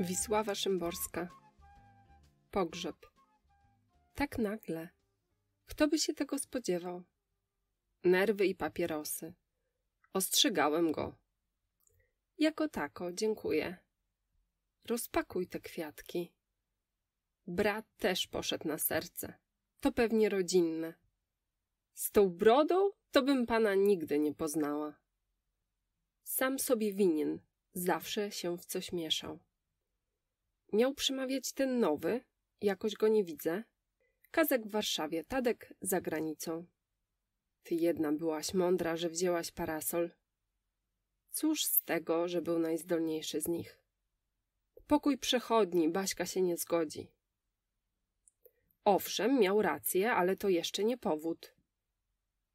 Wisława Szymborska Pogrzeb Tak nagle. Kto by się tego spodziewał? Nerwy i papierosy. Ostrzegałem go. Jako tako, dziękuję. Rozpakuj te kwiatki. Brat też poszedł na serce. To pewnie rodzinne. Z tą brodą to bym pana nigdy nie poznała. Sam sobie winien. Zawsze się w coś mieszał. Miał przemawiać ten nowy, jakoś go nie widzę. Kazek w Warszawie, Tadek za granicą. Ty jedna byłaś mądra, że wzięłaś parasol. Cóż z tego, że był najzdolniejszy z nich? Pokój przechodni, Baśka się nie zgodzi. Owszem, miał rację, ale to jeszcze nie powód.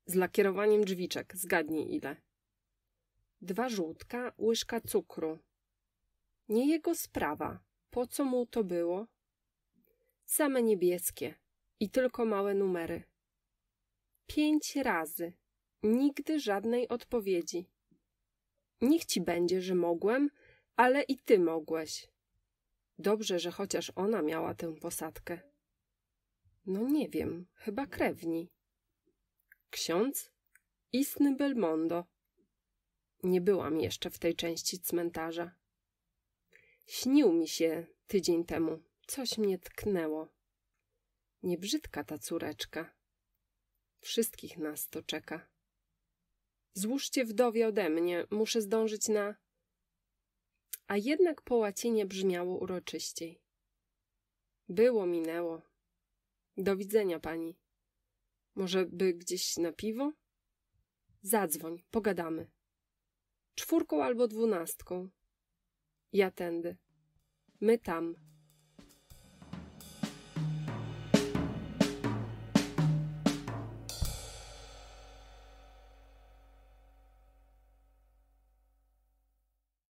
Z lakierowaniem drzwiczek, zgadnij ile. Dwa żółtka, łyżka cukru. Nie jego sprawa. Po co mu to było? Same niebieskie i tylko małe numery. Pięć razy. Nigdy żadnej odpowiedzi. Niech ci będzie, że mogłem, ale i ty mogłeś. Dobrze, że chociaż ona miała tę posadkę. No nie wiem, chyba krewni. Ksiądz? Istny Belmondo. Nie byłam jeszcze w tej części cmentarza. Śnił mi się tydzień temu. Coś mnie tknęło. Niebrzydka ta córeczka. Wszystkich nas to czeka. Złóżcie wdowie ode mnie, muszę zdążyć na... A jednak po łacinie brzmiało uroczyściej. Było, minęło. Do widzenia pani. Może by gdzieś na piwo? Zadzwoń, pogadamy. Czwórką albo dwunastką. Ja tędy. My tam.